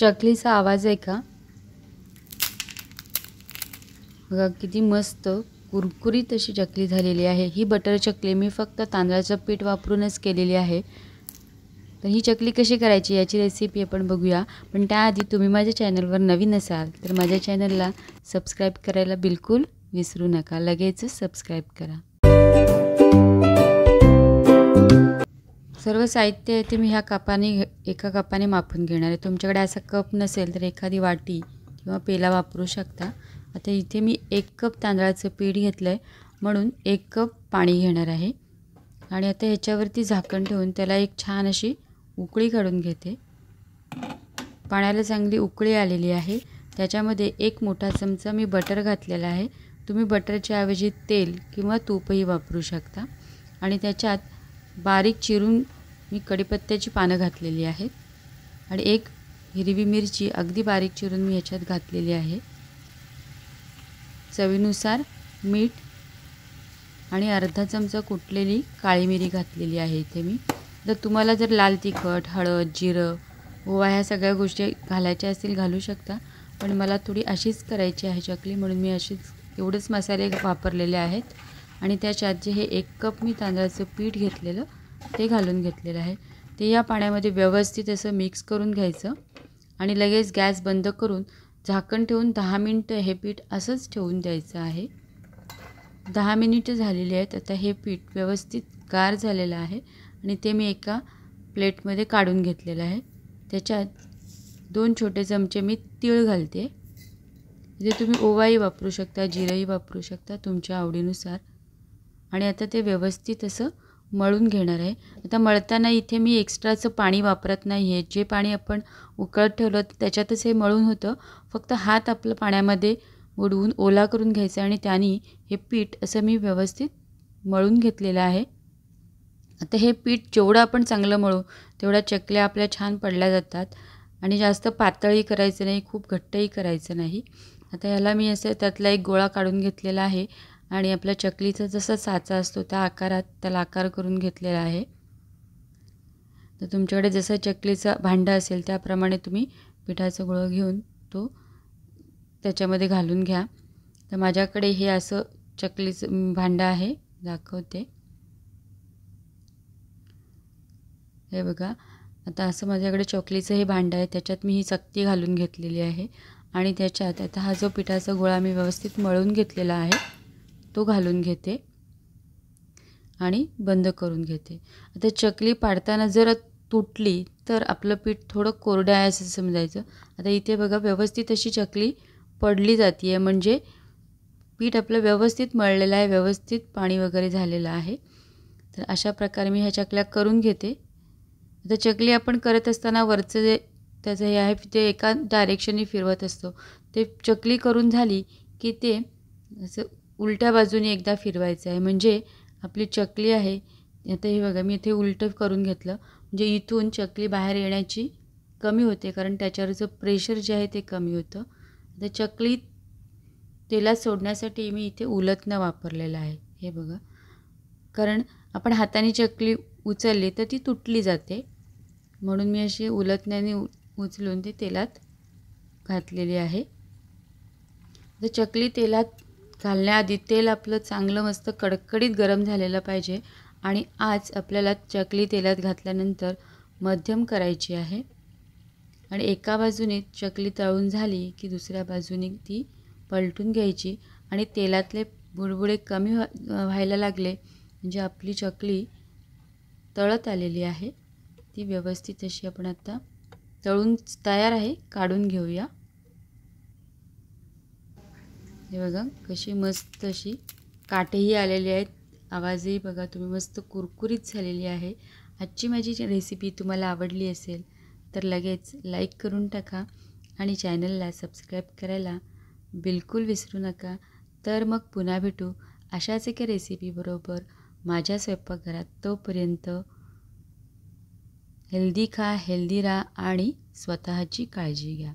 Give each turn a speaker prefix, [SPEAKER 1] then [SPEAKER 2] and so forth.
[SPEAKER 1] चकलीचा आवाज आहे का बघा किती मस्त कुरकुरीत अशी चकली झालेली आहे ही बटर चकली मी फक्त तांदळाचं पीठ वापरूनच केलेली आहे तर ही चकली कशी करायची याची रेसिपी आपण बघूया पण त्याआधी तुम्ही माझ्या चॅनलवर नवीन असाल तर माझ्या चॅनलला सबस्क्राईब करायला बिलकुल विसरू नका लगेचच सबस्क्राईब करा सर्व साहित्य आहे ते मी ह्या कपाने एका कपाने मापून घेणार आहे तुमच्याकडे असा कप नसेल तर एखादी वाटी किंवा पेला वापरू शकता आता इथे मी एक कप तांदळाचं पीठ घेतलं आहे म्हणून एक कप पाणी घेणार आहे आणि आता ह्याच्यावरती झाकण ठेवून त्याला एक छान अशी उकळी काढून घेते पाण्याला चांगली उकळी आलेली आहे त्याच्यामध्ये एक मोठा चमचा मी बटर घातलेला आहे तुम्ही बटरच्या ऐवजी तेल किंवा तूपही वापरू शकता आणि त्याच्यात बारीक चिरून मी कडीपत्त्याची पानं घातलेली आहेत आणि एक हिरवी मिरची अगदी बारीक चिरून मी ह्याच्यात घातलेली आहे चवीनुसार मीठ आणि अर्धा चमचा कुटलेली काळी मिरी घातलेली आहे इथे मी जर तुम्हाला जर लाल तिखट हळद जिरं ओवा ह्या सगळ्या गोष्टी घालायच्या असतील घालू शकता पण मला थोडी अशीच करायची आहे चकली म्हणून मी अशीच एवढेच मसाले वापरलेले आहेत आणि त्याच्यात जे हे एक कप मी तांदळाचं पीठ घेतलेलं ते घालून घेतलेलं आहे ते या पाण्यामध्ये व्यवस्थित असं मिक्स करून घ्यायचं आणि लगेच गॅस बंद करून झाकण ठेवून दहा मिनटं हे पीठ असंच ठेवून द्यायचं आहे दहा मिनिटं झालेली आहेत आता हे पीठ व्यवस्थित गार झालेलं आहे आणि ते मी एका प्लेटमध्ये काढून घेतलेलं आहे त्याच्यात दोन छोटे चमचे मी तीळ घालते इथे तुम्ही ओवाही वापरू शकता जिरंही वापरू शकता तुमच्या आवडीनुसार आणि आता ते व्यवस्थित असं मळून घेणार आहे आता मळताना इथे मी एक्स्ट्राचं पाणी वापरत नाही आहे जे पाणी आपण उकळत ठेवलं त्याच्यातच हे मळून होतं फक्त हात आपलं पाण्यामध्ये बुडवून ओला करून घ्यायचा आणि त्याने हे पीठ असं मी व्यवस्थित मळून घेतलेलं आहे आता हे पीठ जेवढं आपण चांगलं मळू तेवढ्या चकल्या आपल्या छान पडल्या जातात आणि जास्त पातळही करायचं नाही खूप घट्टही करायचं नाही आता ह्याला मी असं त्यातला एक गोळा काढून घेतलेला आहे आणि आपल्या चकलीचा जसा साचा असतो त्या आकारात त्याला आकार करून घेतलेला आहे तर तुमच्याकडे जसं चकलीचं भांडं असेल त्याप्रमाणे तुम्ही पिठाचं गुळं घेऊन तो त्याच्यामध्ये घालून घ्या तर माझ्याकडे हे असं चकलीचं भांडं आहे दाखवते हे बघा आता असं माझ्याकडे चकलीचं हे भांडं आहे त्याच्यात मी ही चकती घालून घेतलेली आहे आणि त्याच्यात आता हा जो पिठाचा गोळा मी व्यवस्थित मळून घेतलेला आहे तो घालून घेते आणि बंद करून घेते आता चकली पाडताना जर तुटली तर आपलं पीठ थोडं कोरडं आहे असं समजायचं आता इथे बघा व्यवस्थित अशी चकली पडली जाती आहे म्हणजे पीठ आपलं व्यवस्थित मळलेलं आहे व्यवस्थित पाणी वगैरे झालेलं आहे तर अशा प्रकारे मी ह्या चकल्या करून घेते आता चकली आपण करत असताना वरचं जे त्याचं हे आहे ते एका डायरेक्शनने फिरवत असतो ते चकली करून झाली की ते असं उलट्या बाजूने एकदा फिरवायचं आहे म्हणजे आपली चकली आहे आता हे बघा मी इथे उलटं करून घेतलं म्हणजे इथून चकली बाहेर येण्याची कमी होते कारण त्याच्यावरचं प्रेशर जे आहे ते कमी होतं आता चकली तेलात सोडण्यासाठी मी इथे उलतनं वापरलेलं आहे हे बघा कारण आपण हाताने चकली उचलली तर ती तुटली जाते म्हणून मी अशी उलतण्याने उचलून ती तेलात घातलेली आहे तर चकली तेलात घालण्याआधी तेल आपलं चांगलं मस्त कडकडीत गरम झालेलं पाहिजे आणि आज आपल्याला चकली तेलात घातल्यानंतर मध्यम करायची आहे आणि एका बाजूने चकली तळून झाली की दुसऱ्या बाजूने ती पलटून घ्यायची आणि तेलातले बुडबुडे कमी व्हायला लागले म्हणजे आपली चकली तळत आलेली आहे ती व्यवस्थित अशी आपण आता तळून तयार आहे काढून घेऊया हे बघा कशी मस्त अशी काटेही आलेली आहेत आवाजही बघा तुम्ही मस्त कुरकुरीत झालेली आहे आजची माझी रेसिपी तुम्हाला आवडली असेल तर लगेच लाईक करून टाका आणि चॅनलला सबस्क्राईब करायला बिलकुल विसरू नका तर मग पुन्हा भेटू अशाच एका रेसिपीबरोबर माझ्या स्वयंपाकघरात तोपर्यंत हेल्दी खा हेल्दी राहा आणि स्वतःची काळजी घ्या